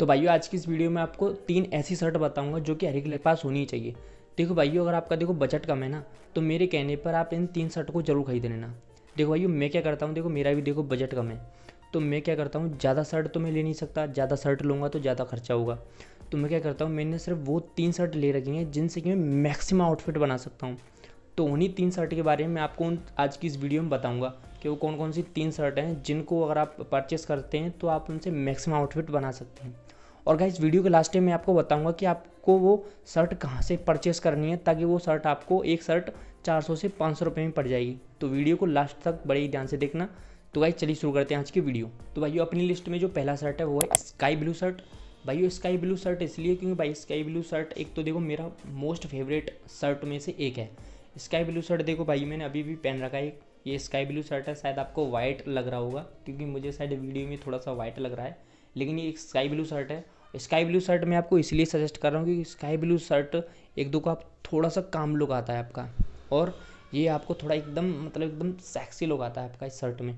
तो भाइयों आज की इस वीडियो में आपको तीन ऐसी शर्ट बताऊंगा जो कि हर एक पास होनी चाहिए देखो भाइयों अगर आपका देखो बजट कम है ना तो मेरे कहने पर आप इन तीन शर्ट को जरूर खरीद लेना देखो भाइयों मैं क्या करता हूँ देखो मेरा भी देखो बजट कम है तो मैं क्या करता हूँ ज़्यादा शर्ट तो मैं ले नहीं सकता ज़्यादा शर्ट लूँगा तो ज़्यादा खर्चा होगा तो मैं क्या करता हूँ मैंने सिर्फ वो तीन शर्ट ले रखी हैं जिनसे कि मैं मैक्सिमम आउटफिट बना सकता हूँ तो उन्हीं तीन शर्ट के बारे में मैं आपको आज की इस वीडियो में बताऊंगा कि वो कौन कौन सी तीन शर्ट हैं जिनको अगर आप परचेस करते हैं तो आप उनसे मैक्सिमम आउटफिट बना सकते हैं और गाइज वीडियो के लास्ट में मैं आपको बताऊँगा कि आपको वो शर्ट कहाँ से परचेस करनी है ताकि वो शर्ट आपको एक शर्ट 400 से 500 रुपए में पड़ जाएगी तो वीडियो को लास्ट तक बड़े ही ध्यान से देखना तो भाई चलिए शुरू करते हैं आज की वीडियो तो भाई अपनी लिस्ट में जो पहला शर्ट है वो है स्काई ब्लू शर्ट भाई स्काई ब्लू शर्ट इसलिए क्योंकि भाई स्काई ब्लू शर्ट एक तो देखो मेरा मोस्ट फेवरेट शर्ट में से एक है स्काई ब्लू शर्ट देखो भाई मैंने अभी भी पहन रखा है ये स्काई ब्लू शर्ट है शायद आपको वाइट लग रहा होगा क्योंकि मुझे शायद वीडियो में थोड़ा सा वाइट लग रहा है लेकिन ये एक स्काई ब्लू शर्ट है स्काई ब्लू शर्ट मैं आपको इसलिए सजेस्ट कर रहा हूँ कि स्काई ब्लू शर्ट एक दो का आप थोड़ा सा काम लुक आता है आपका और ये आपको थोड़ा एकदम मतलब एकदम सेक्सी लुक आता है आपका इस शर्ट में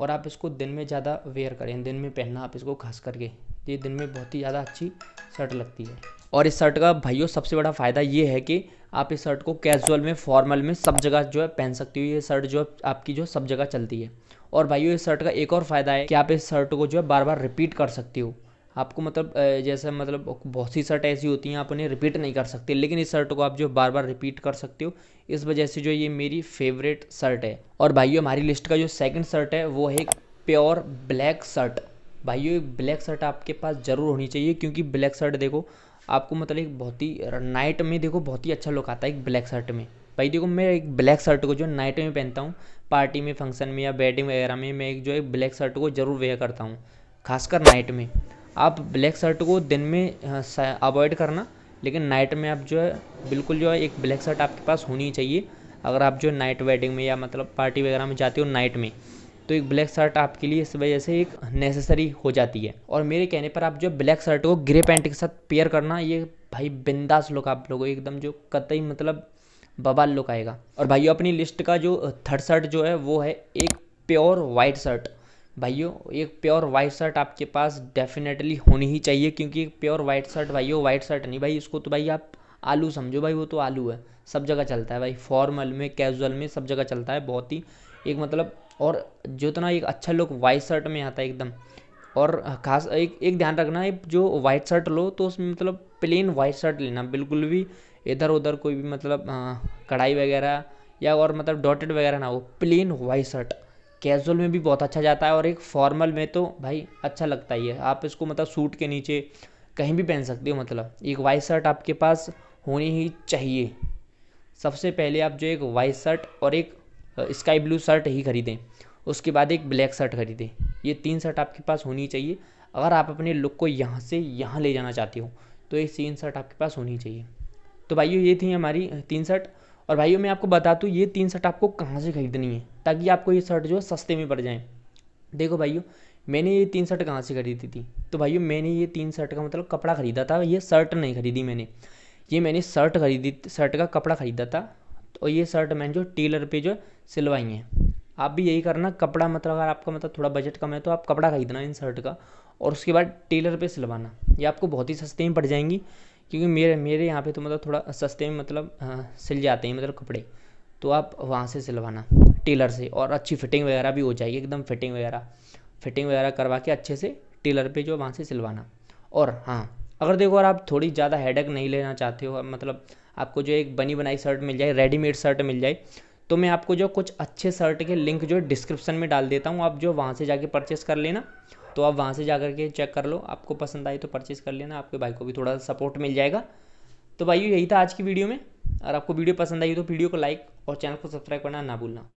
और आप इसको दिन में ज़्यादा वेयर करें दिन में पहनना आप इसको खास करके ये दिन में बहुत ही ज़्यादा अच्छी शर्ट लगती है और इस शर्ट का भाइयों सबसे बड़ा फ़ायदा ये है कि आप इस शर्ट को कैजुअल में फॉर्मल में सब जगह जो है पहन सकती हो ये शर्ट जो है आपकी जो सब जगह चलती है और भाइयों इस शर्ट का एक और फ़ायदा है कि आप इस शर्ट को जो है बार बार रिपीट कर सकती हो आपको मतलब जैसे मतलब बहुत सी शर्ट ऐसी होती हैं आप उन्हें रिपीट नहीं कर सकते लेकिन इस शर्ट को आप जो बार बार रिपीट कर सकते हो इस वजह से जो ये मेरी फेवरेट शर्ट है और भाइयों हमारी लिस्ट का जो सेकंड शर्ट है वो है एक प्योर ब्लैक शर्ट भाइयों ब्लैक शर्ट आपके पास ज़रूर होनी चाहिए क्योंकि ब्लैक शर्ट देखो आपको मतलब एक बहुत ही नाइट में देखो बहुत ही अच्छा लुक आता है एक ब्लैक शर्ट में भाई देखो मैं एक ब्लैक शर्ट को जो नाइट में पहनता हूँ पार्टी में फंक्शन में या बैटिंग वगैरह में मैं एक जो है ब्लैक शर्ट को ज़रूर वेयर करता हूँ खासकर नाइट में आप ब्लैक शर्ट को दिन में अवॉइड हाँ, करना लेकिन नाइट में आप जो है बिल्कुल जो है एक ब्लैक शर्ट आपके पास होनी चाहिए अगर आप जो नाइट वेडिंग में या मतलब पार्टी वगैरह में जाते हो नाइट में तो एक ब्लैक शर्ट आपके लिए इस वजह से एक नेसेसरी हो जाती है और मेरे कहने पर आप जो ब्लैक शर्ट को ग्रे पैंट के साथ पेयर करना ये भाई बिंदास लुक आप लोगों एकदम जो कतई मतलब बबाल लुक आएगा और भाई अपनी लिस्ट का जो थर्ड शर्ट जो है वो है एक प्योर वाइट शर्ट भाइयों एक प्योर वाइट शर्ट आपके पास डेफिनेटली होनी ही चाहिए क्योंकि एक प्योर वाइट शर्ट भाइयों वाइट शर्ट नहीं भाई उसको तो भाई आप आलू समझो भाई वो तो आलू है सब जगह चलता है भाई फॉर्मल में कैजुअल में सब जगह चलता है बहुत ही एक मतलब और जितना एक अच्छा लुक वाइट शर्ट में आता है एकदम और खास एक एक ध्यान रखना है जो वाइट शर्ट लो तो उसमें मतलब प्लेन वाइट शर्ट लेना बिल्कुल भी इधर उधर कोई भी मतलब कढ़ाई वगैरह या और मतलब डॉटेड वगैरह ना हो प्लेन वाइट शर्ट कैजुअल में भी बहुत अच्छा जाता है और एक फॉर्मल में तो भाई अच्छा लगता ही है आप इसको मतलब सूट के नीचे कहीं भी पहन सकते हो मतलब एक वाइट शर्ट आपके पास होनी ही चाहिए सबसे पहले आप जो एक वाइट शर्ट और एक स्काई ब्लू शर्ट ही खरीदें उसके बाद एक ब्लैक शर्ट खरीदें ये तीन शर्ट आपके पास होनी चाहिए अगर आप अपने लुक को यहाँ से यहाँ ले जाना चाहते हो तो ये तीन शर्ट आपके पास होनी चाहिए तो भाइयों ये थी हमारी तीन शर्ट और भाइयों मैं आपको बता दूँ ये तीन शर्ट आपको कहाँ से खरीदनी है ताकि आपको ये शर्ट जो है सस्ते में पड़ जाए देखो भाइयों मैंने ये तीन शर्ट कहाँ से खरीदी थी तो भाइयों मैंने ये तीन शर्ट का मतलब कपड़ा खरीदा था ये शर्ट नहीं खरीदी मैंने ये मैंने शर्ट खरीदी शर्ट का कपड़ा खरीदा था और ये शर्ट मैंने जो टेलर पे जो सिलवाई हैं आप भी यही करना कपड़ा मतलब अगर आपका मतलब थोड़ा बजट कम है तो आप कपड़ा खरीदना इन शर्ट का और उसके बाद टेलर पे सिलवाना ये आपको बहुत ही सस्ते में पड़ जाएंगी क्योंकि मेरे मेरे यहाँ पे तो मतलब थोड़ा सस्ते में मतलब आ, सिल जाते हैं मतलब कपड़े तो आप वहाँ से सिलवाना टेलर से और अच्छी फिटिंग वगैरह भी हो जाएगी एकदम फिटिंग वगैरह फिटिंग वगैरह करवा के अच्छे से टेलर पे जो वहाँ से सिलवाना और हाँ अगर देखो और आप थोड़ी ज़्यादा हेडक नहीं लेना चाहते हो मतलब आपको जो एक बनी बनाई शर्ट मिल जाए रेडीमेड शर्ट मिल जाए तो मैं आपको जो कुछ अच्छे शर्ट के लिंक जो डिस्क्रिप्शन में डाल देता हूँ आप जो वहाँ से जाके परचेस कर लेना तो आप वहाँ से जा कर के चेक कर लो आपको पसंद आई तो परचेज़ कर लेना आपके भाई को भी थोड़ा सपोर्ट मिल जाएगा तो भाई यही था आज की वीडियो में अगर आपको वीडियो पसंद आई तो वीडियो को लाइक और चैनल को सब्सक्राइब करना ना भूलना